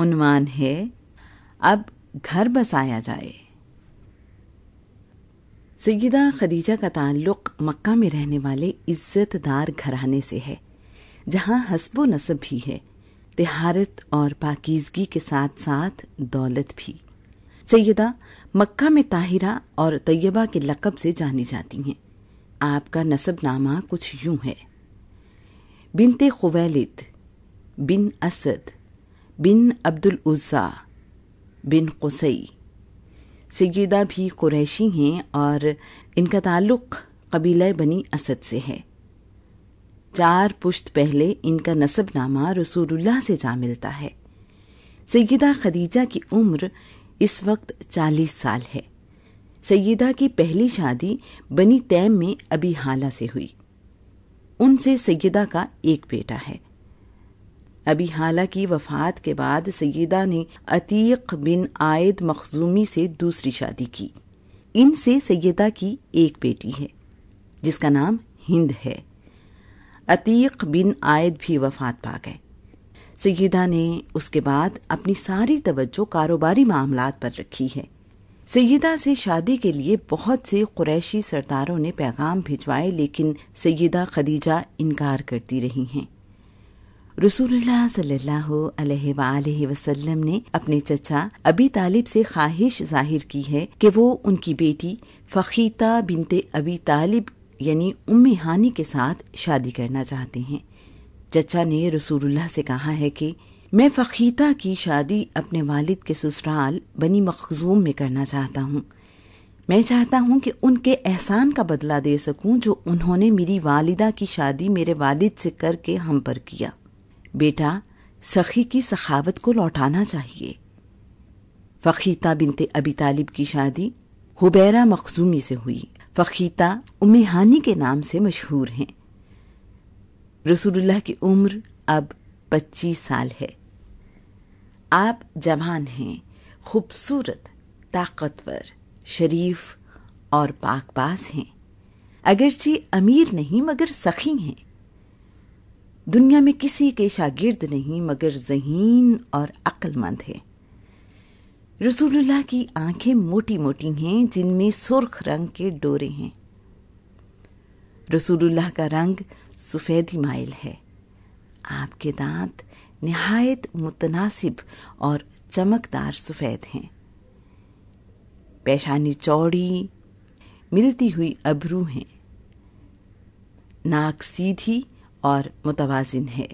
उन्वान है अब घर बसाया जाए सैदा खदीजा का ताल्लुक मक्का में रहने वाले इज्जतदार घराने से है जहां हसबो नसब भी है तिहारत और पाकिजगी के साथ साथ दौलत भी सैदा मक्का में ताहिरा और तैयबा के लकब से जानी जाती हैं आपका नसब नामा कुछ यूं है बिनते खुवैलिद बिन असद बिन अब्दुल उज़ा बिन कुसई सैदा भी कुरैशी हैं और इनका ताल्लुक़ कबीला बनी असद से है चार पुश्त पहले इनका नसबनामा रसूलुल्लाह से जा मिलता है सयदा खदीजा की उम्र इस वक्त चालीस साल है सयदा की पहली शादी बनी तैम में अभी हाला से हुई उनसे सैदा का एक बेटा है अभी हाला की वफात के बाद सयदा ने अतीक बिन आयद मखजूमी से दूसरी शादी की इनसे सैदा की एक बेटी है जिसका नाम हिंद है अतीक बिन आयद भी वफात पा गए सयदा ने उसके बाद अपनी सारी तवज्जो कारोबारी मामला पर रखी है सयदा से शादी के लिए बहुत से कुरैशी सरदारों ने पैगाम भिजवाए लेकिन सयदा खदीजा इनकार करती रही हैं रसूलुल्लाह सल्लल्लाहु अलैहि वसल्लम ने अपने चचा अबी तालिब से ख्वाहिश जाहिर की है कि वो उनकी बेटी फ़खीता बिनते अबी तालिब यानी उम्मी हानी के साथ शादी करना चाहते हैं चचा ने रसूलुल्लाह से कहा है कि मैं फ़खीता की शादी अपने वालिद के ससुराल बनी मखजूम में करना चाहता हूँ मैं चाहता हूँ कि उनके एहसान का बदला दे सकूँ जो उन्होंने मेरी वालिदा की शादी मेरे वालिद से करके हम पर किया बेटा सखी की सखावत को लौटाना चाहिए फ़खीता बिनते अबी तालिब की शादी हुबैरा मखजूमी से हुई फ़खीता उम्मेहानी के नाम से मशहूर हैं रसूलुल्लाह की उम्र अब पच्चीस साल है आप जवान हैं खूबसूरत ताकतवर शरीफ और पाकबाज हैं अगरचि अमीर नहीं मगर सखी हैं दुनिया में किसी के शागिर्द नहीं मगर जहीन और अक्लमंद है रसूलुल्लाह की आंखें मोटी मोटी हैं जिनमें सुर्ख रंग के डोरे हैं रसूलुल्लाह का रंग सफ़ेदी माइल है आपके दांत नहायत मुतनासिब और चमकदार सफ़ेद हैं पेशानी चौड़ी मिलती हुई अबरू हैं नाक सीधी और मुतवाजिन है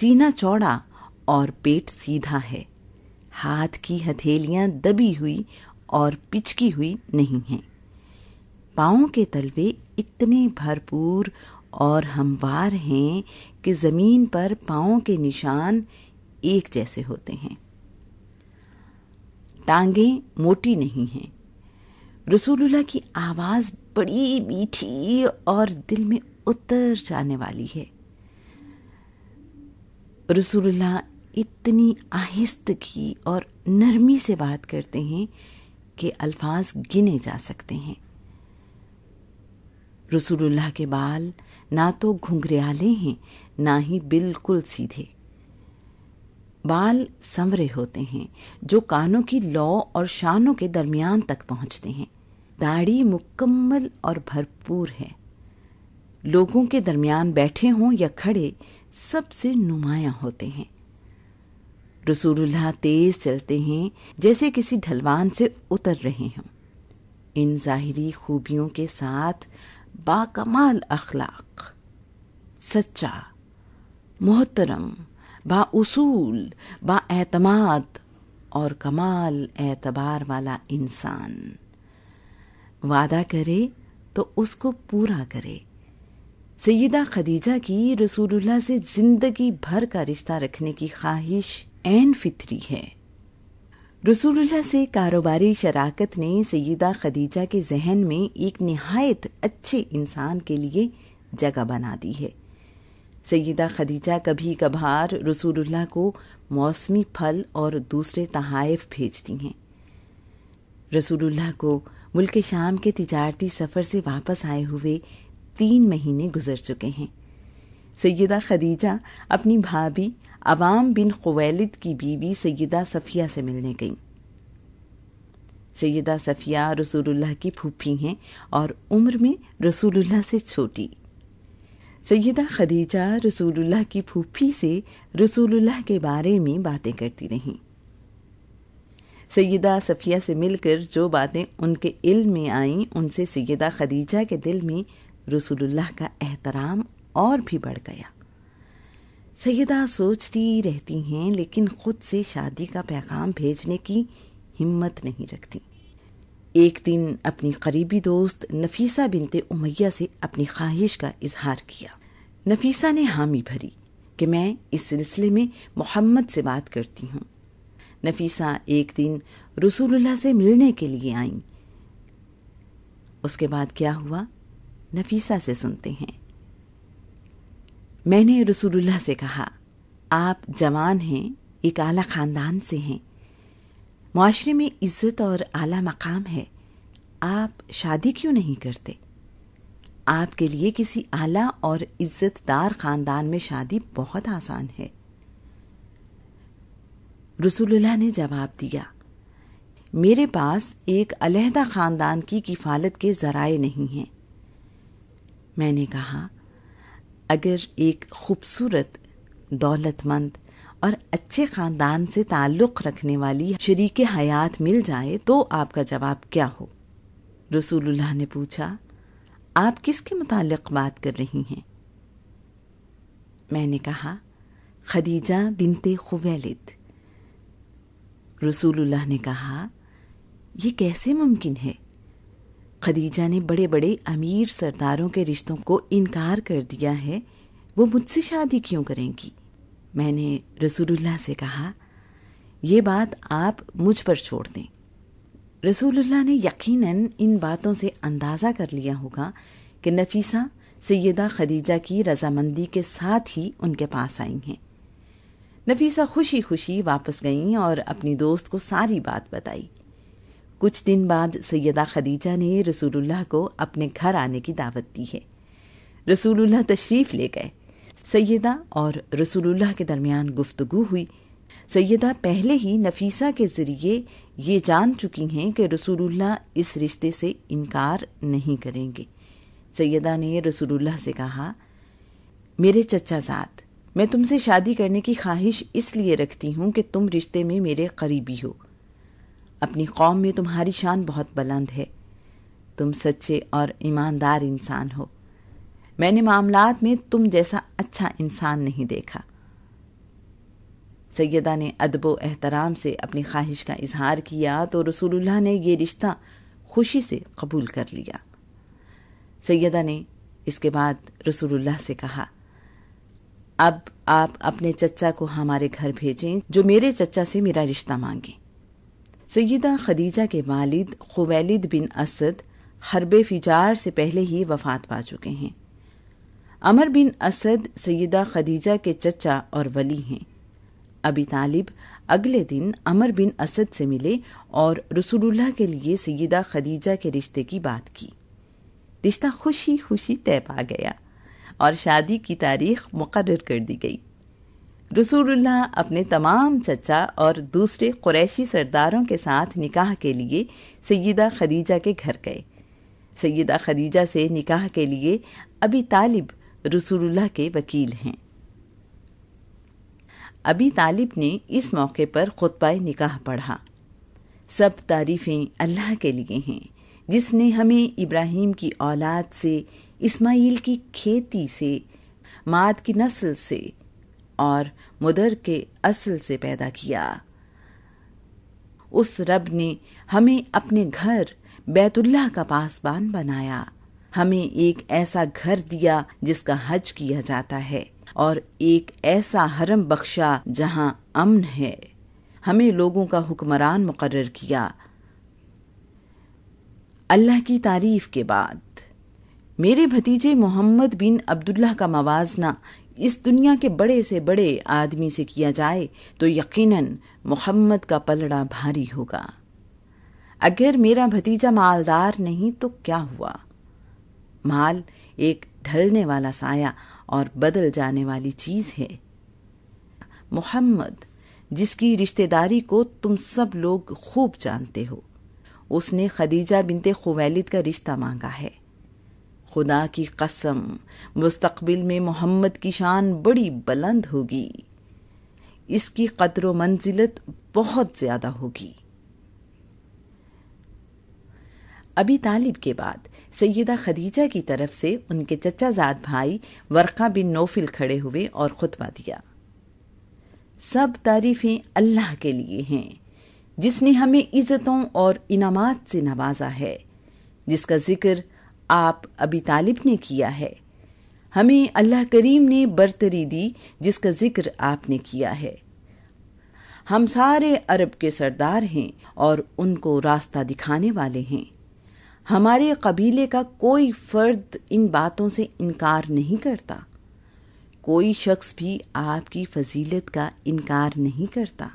सीना चौड़ा और पेट सीधा है हाथ की हथेलियां दबी हुई और पिचकी हुई नहीं हैं पाओ के तलवे इतने भरपूर और हमवार हैं कि ज़मीन पर पाओ के निशान एक जैसे होते हैं टांगे मोटी नहीं हैं रसूलुल्लाह की आवाज़ बड़ी मीठी और दिल में उतर जाने वाली है रसूलुल्लाह इतनी आहिस्तगी और नरमी से बात करते हैं कि अल्फाज गिने जा सकते हैं रसूलुल्लाह के बाल ना तो घुंघरियाले हैं ना ही बिल्कुल सीधे बाल संवरे होते हैं जो कानों की लौ और शानों के दरमियान तक पहुंचते हैं दाढ़ी मुकम्मल और भरपूर है लोगों के दरमियान बैठे हों या खड़े सबसे नुमाया होते हैं रसूलुल्लाह तेज चलते हैं जैसे किसी ढलवान से उतर रहे हों इन जाहिरी खूबियों के साथ बाकमाल अखलाक सच्चा मोहतरम बासूल बातमाद और कमाल एतबार वाला इंसान वादा करे तो उसको पूरा करे सयदा खदीजा की रसूलुल्लाह से जिंदगी भर का रिश्ता रखने की ख्वाहिश एन फित्री है रसूलुल्लाह से कारोबारी शराकत ने सयदा खदीजा के जहन में एक नहायत अच्छे इंसान के लिए जगह बना दी है सयदा खदीजा कभी कभार रसूलुल्लाह को मौसमी फल और दूसरे तहाइफ भेजती हैं रसूलुल्लाह को मुल्क शाम के तिजारती सफ़र से वापस आए हुए तीन महीने गुजर चुके हैं सैदा खदीजा अपनी भाभी अवाम बिन खवैलिद की बीवी सैदा सफ़िया से मिलने गईं सैदा सफ़िया रसूलुल्लाह की फूफी हैं और उम्र में रसूलुल्लाह से छोटी सैदा खदीजा रसूलुल्लाह की फूफी से रसूलुल्लाह के बारे में बातें करती रहीं सैदा सफ़िया से मिलकर जो बातें उनके इल्म में आईं उनसे सैदा खदीजा के दिल में रसूलुल्लाह का एहतराम और भी बढ़ गया सैदा सोचती रहती हैं लेकिन खुद से शादी का पैगाम भेजने की हिम्मत नहीं रखती एक दिन अपनी करीबी दोस्त नफीसा बिनते उमैया से अपनी ख्वाहिश का इजहार किया नफीसा ने हामी भरी कि मैं इस सिलसिले में मोहम्मद से बात करती हूँ नफीसा एक दिन रसूलुल्लाह से मिलने के लिए आई उसके बाद क्या हुआ नफीसा से सुनते हैं मैंने रसूलुल्लाह से कहा आप जवान हैं एक आला ख़ानदान से हैं माशरे में इज्जत और आला मकाम है आप शादी क्यों नहीं करते आपके लिए किसी आला और इज्जतदार ख़ानदान में शादी बहुत आसान है रसूलुल्लाह ने जवाब दिया मेरे पास एक अलहदा ख़ानदान की किफ़ालत के ज़राए नहीं हैं मैंने कहा अगर एक खूबसूरत दौलतमंद और अच्छे ख़ानदान से ताल्लुक़ रखने वाली शरीक हयात मिल जाए तो आपका जवाब क्या हो रसूलुल्लाह ने पूछा आप किसके मुतालिक बात कर रही हैं मैंने कहा खदीजा बिनते खुवैलिद रसूलुल्लाह ने कहा यह कैसे मुमकिन है खदीजा ने बड़े बड़े अमीर सरदारों के रिश्तों को इनकार कर दिया है वो मुझसे शादी क्यों करेंगी मैंने रसूलुल्लाह से कहा ये बात आप मुझ पर छोड़ दें रसूलुल्लाह ने यकीनन इन बातों से अंदाज़ा कर लिया होगा कि नफीसा सैदा खदीजा की रजामंदी के साथ ही उनके पास आई हैं नफीसा खुशी खुशी वापस गईं और अपनी दोस्त को सारी बात बताई कुछ दिन बाद सैदा खदीजा ने रसूलुल्लाह को अपने घर आने की दावत दी है रसूलुल्लाह तशरीफ़ ले गए सैदा और रसूलुल्लाह के दरमियान गुफ्तगु हुई सैदा पहले ही नफीसा के ज़रिए ये जान चुकी हैं कि रसूलुल्लाह इस रिश्ते से इनकार नहीं करेंगे सैदा ने रसूलुल्लाह से कहा मेरे चचा साद मैं तुमसे शादी करने की ख्वाहिश इसलिए रखती हूँ कि तुम रिश्ते में मेरे करीबी हो अपनी कौम में तुम्हारी शान बहुत बुलंद है तुम सच्चे और ईमानदार इंसान हो मैंने मामला में तुम जैसा अच्छा इंसान नहीं देखा सैदा ने अदब एहतराम से अपनी ख्वाहिश का इजहार किया तो रसूलुल्लाह ने ये रिश्ता खुशी से कबूल कर लिया सैदा ने इसके बाद रसूलुल्लाह से कहा अब आप अपने चचा को हमारे घर भेजें जो मेरे चचा से मेरा रिश्ता मांगें सैदा खदीजा के वालिद खुवैलिद बिन असद हरब फिजार से पहले ही वफात पा चुके हैं अमर बिन असद सैदा खदीजा के चचा और वली हैं अबी तालिब अगले दिन अमर बिन असद से मिले और रसूलुल्लाह के लिए सैदा खदीजा के रिश्ते की बात की रिश्ता खुशी खुशी तय पा गया और शादी की तारीख मुकर कर दी गई रसूलुल्लाह अपने तमाम चचा और दूसरे कुरैशी सरदारों के साथ निकाह के लिए सैदा खदीजा के घर गए सैदा खदीजा से निकाह के लिए अभी तालिब रसूलुल्लाह के वकील हैं अभी तालिब ने इस मौके पर खुतबा निकाह पढ़ा सब तारीफ़ें अल्लाह के लिए हैं जिसने हमें इब्राहिम की औलाद से इस्माइल की खेती से माद की नस्ल से और मुदर के असल से पैदा किया उस रब ने हमें अपने घर बैतुल्लाह का पासबान बनाया हमें एक ऐसा घर दिया जिसका हज किया जाता है और एक ऐसा हरम बख्शा जहां अमन है हमें लोगों का हुक्मरान मुकर्र किया अल्लाह की तारीफ के बाद मेरे भतीजे मोहम्मद बिन अब्दुल्ला का मवाजना इस दुनिया के बड़े से बड़े आदमी से किया जाए तो यकीनन मोहम्मद का पलड़ा भारी होगा अगर मेरा भतीजा मालदार नहीं तो क्या हुआ माल एक ढलने वाला साया और बदल जाने वाली चीज है मोहम्मद जिसकी रिश्तेदारी को तुम सब लोग खूब जानते हो उसने खदीजा बिनते खुवैलिद का रिश्ता मांगा है खुदा की कसम मुस्तकबिल में मोहम्मद की शान बड़ी बुलंद होगी इसकी कदर मंजिलत बहुत ज़्यादा होगी अभी तालिब के बाद सैदा खदीजा की तरफ से उनके चचाजाद भाई वर्खा बिन नोफिल खड़े हुए और खुतबा दिया सब तारीफ़ें अल्लाह के लिए हैं जिसने हमें इज़्ज़तों और इनामात से नवाजा है जिसका जिक्र आप अबी तालिब ने किया है हमें अल्लाह करीम ने बर्तरी दी जिसका जिक्र आपने किया है हम सारे अरब के सरदार हैं और उनको रास्ता दिखाने वाले हैं हमारे कबीले का कोई फर्द इन बातों से इनकार नहीं करता कोई शख्स भी आपकी फजीलत का इनकार नहीं करता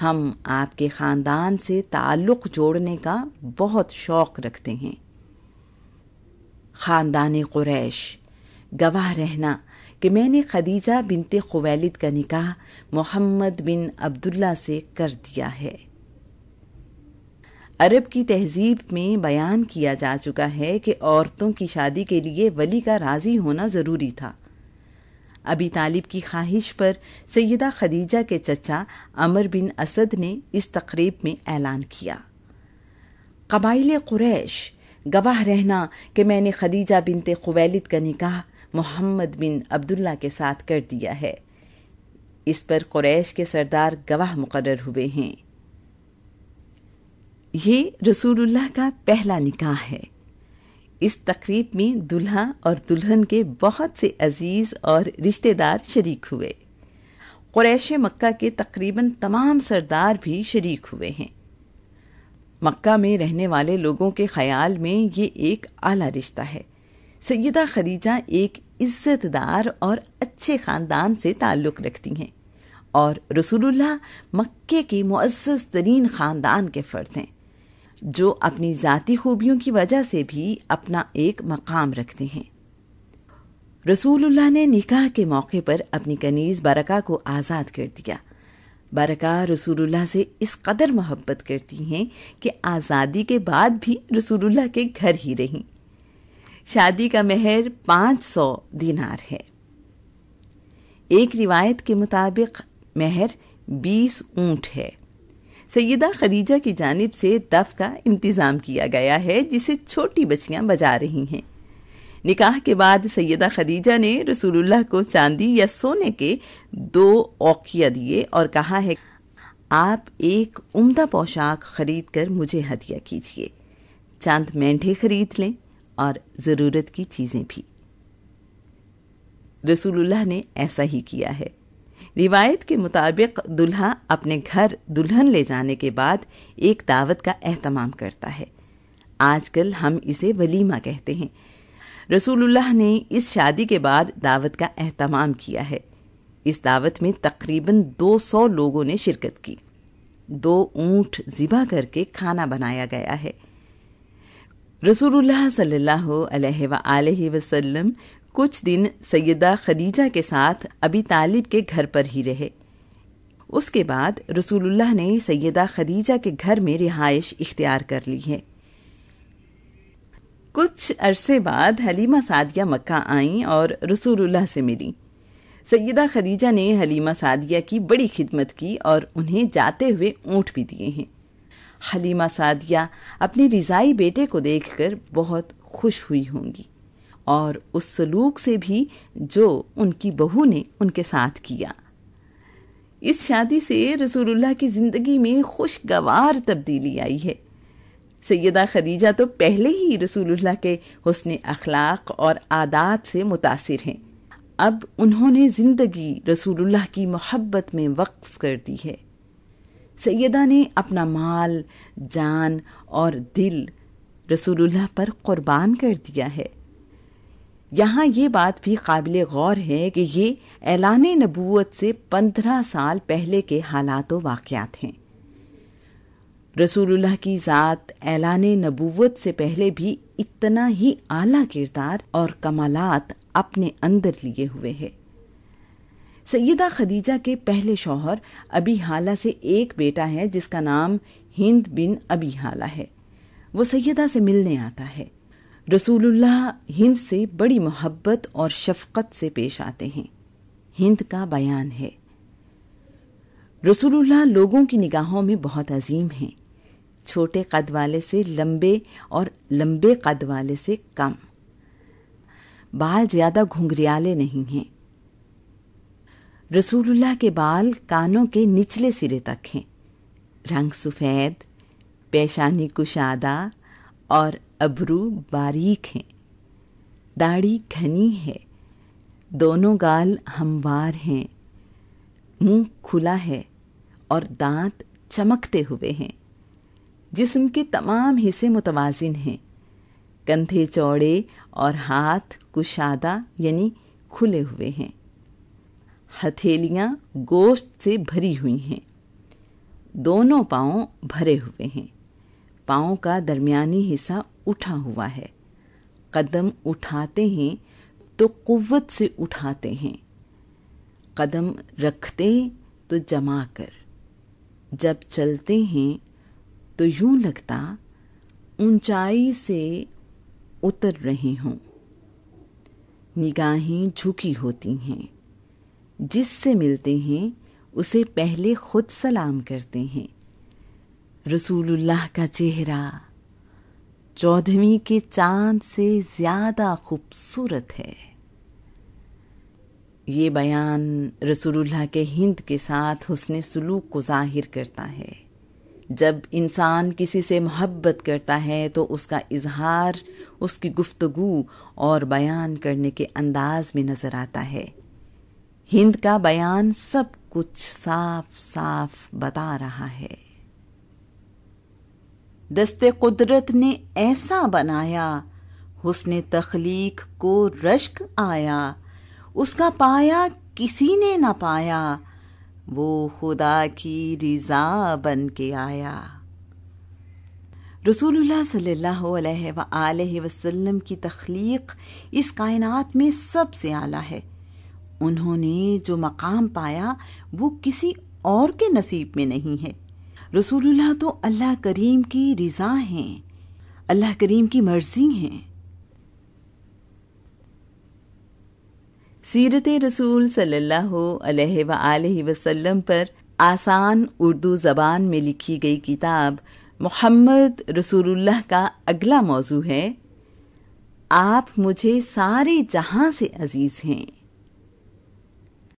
हम आपके ख़ानदान से ताल्लुक़ जोड़ने का बहुत शौक़ रखते हैं ख़ानदान क़ुरैश गवाह रहना कि मैंने खदीजा बिनते खुवैलिद का निकाह मोहम्मद बिन अब्दुल्ला से कर दिया है अरब की तहजीब में बयान किया जा चुका है कि औरतों की शादी के लिए वली का राज़ी होना ज़रूरी था अभी तालिब की ख्वाहिश पर सैदा खदीजा के चचा अमर बिन असद ने इस तकरीब में ऐलान किया कबाइल कुरैश गवाह रहना कि मैंने खदीजा बिनते खुवैलिद का निकाह मोहम्मद बिन अब्दुल्ला के साथ कर दिया है इस पर क्रैश के सरदार गवाह मुकर हुए हैं ये रसूलुल्लाह का पहला निकाह है इस तकरीब में दुल्हा और दुल्हन के बहुत से अजीज़ और रिश्तेदार शरीक हुए क्रैश मक्का के तकरीबन तमाम सरदार भी शरीक हुए हैं मक्का में रहने वाले लोगों के ख्याल में ये एक आला रिश्ता है सैदा खदीजा एक इज्जतदार और अच्छे ख़ानदान से ताल्लुक़ रखती हैं और रसूलुल्लाह मक्के के मुअज़्ज़ तरीन ख़ानदान के फ़र्द हैं जो अपनी ज़ाती खूबियों की वजह से भी अपना एक मकाम रखते हैं रसूलुल्लाह ने निकाह के मौके पर अपनी कनीज़ बरका को आज़ाद कर दिया बारका रसूलुल्लाह से इस कदर मोहब्बत करती हैं कि आज़ादी के बाद भी रसूलुल्लाह के घर ही रहीं शादी का महर 500 सौ दिनार है एक रिवायत के मुताबिक महर बीस ऊंट है सैदा खदीजा की जानब से दफ का इंतज़ाम किया गया है जिसे छोटी बच्चियाँ बजा रही हैं निकाह के बाद सैदा खदीजा ने रसूलुल्लाह को चांदी या सोने के दो औकिया दिए और कहा है आप एक उम्दा पोशाक खरीद कर मुझे हदिया कीजिए चांद मेंढे खरीद लें और ज़रूरत की चीज़ें भी रसूलुल्लाह ने ऐसा ही किया है रिवायत के मुताबिक दुल्हा अपने घर दुल्हन ले जाने के बाद एक दावत का अहतमाम करता है आजकल हम इसे वलीमा कहते हैं रसूलुल्लाह ने इस शादी के बाद दावत का अहतमाम किया है इस दावत में तकरीबन 200 लोगों ने शिरकत की दो ऊंट ज़िबा करके खाना बनाया गया है रसूलुल्लाह सल्लल्लाहु अलैहि वसल्लम कुछ दिन सैदा खदीजा के साथ अभी तालिब के घर पर ही रहे उसके बाद रसूलुल्लाह ने सैदा खदीजा के घर में रिहाइश इख्तियार कर ली है कुछ अरसे बाद हलीमा सादिया मक्का आईं और रसूलुल्लाह से मिली सैदा खदीजा ने हलीमा सादिया की बड़ी खिदमत की और उन्हें जाते हुए ऊँट भी दिए हैं हलीमा सादिया अपने रिजाई बेटे को देखकर बहुत खुश हुई होंगी और उस सलूक से भी जो उनकी बहू ने उनके साथ किया इस शादी से रसूलुल्लाह की ज़िंदगी में खुशगवार तब्दीली आई है सैदा खदीजा तो पहले ही रसूलुल्लाह के हसन अखलाक और आदात से मुतासर हैं अब उन्होंने ज़िंदगी रसूलुल्लाह की मोहब्बत में वक्फ कर दी है सैदा ने अपना माल जान और दिल रसूलुल्लाह पर कुर्बान कर दिया है यहाँ ये बात भी काबिल गौर है कि ये ऐलान नबूत से पंद्रह साल पहले के हालात वाक़ हैं रसूलुल्लाह की ज़ात ऐलान नबूवत से पहले भी इतना ही आला किरदार और कमालात अपने अंदर लिए हुए है सैदा खदीजा के पहले शौहर अबी हाला से एक बेटा है जिसका नाम हिंद बिन अबी हाला है वो सैदा से मिलने आता है रसूलुल्लाह हिंद से बड़ी मोहब्बत और शफकत से पेश आते हैं हिंद का बयान है रसूलुल्लाह लोगों की निगाहों में बहुत अजीम हैं छोटे कद वाले से लंबे और लंबे कद वाले से कम बाल ज्यादा घुंघरियाले नहीं हैं रसूलुल्लाह के बाल कानों के निचले सिरे तक हैं रंग सफ़ेद पेशानी कुशादा और अबरू बारीक हैं दाढ़ी घनी है दोनों गाल हमवार हैं मुंह खुला है और दांत चमकते हुए हैं जिसम के तमाम हिस्से मुतवाजिन हैं कंधे चौड़े और हाथ कुशादा यानी खुले हुए हैं हथेलियां गोश्त से भरी हुई हैं दोनों पाँव भरे हुए हैं पाँव का दरमियानी हिस्सा उठा हुआ है कदम उठाते हैं तो कुत से उठाते हैं कदम रखते तो जमा कर जब चलते हैं तो यूं लगता ऊंचाई से उतर रहे हों निगाहें झुकी होती हैं जिससे मिलते हैं उसे पहले खुद सलाम करते हैं रसूलुल्लाह का चेहरा चौदहवीं के चांद से ज़्यादा खूबसूरत है ये बयान रसूलुल्लाह के हिंद के साथ हुसन सलूक को जाहिर करता है जब इंसान किसी से मोहब्बत करता है तो उसका इजहार उसकी गुफ्तगु और बयान करने के अंदाज में नज़र आता है हिंद का बयान सब कुछ साफ साफ बता रहा है दस्ते कुदरत ने ऐसा बनाया उसने तख्लीक को रश्क आया उसका पाया किसी ने ना पाया वो खुदा की रिजा बन के आया रसूलुल्लाह सल्लल्लाहु अलैहि वसल्लम की तख्लीक इस कायनात में सबसे आला है उन्होंने जो मकाम पाया वो किसी और के नसीब में नहीं है रसूलुल्लाह तो अल्लाह करीम की रिजा हैं अल्लाह करीम की मर्जी हैं सीरत रसूल सल्ला वसल्लम पर आसान उर्दू ज़बान में लिखी गई किताब मोहम्मद रसूलुल्लाह का अगला मौजू है आप मुझे सारे जहां से अजीज़ हैं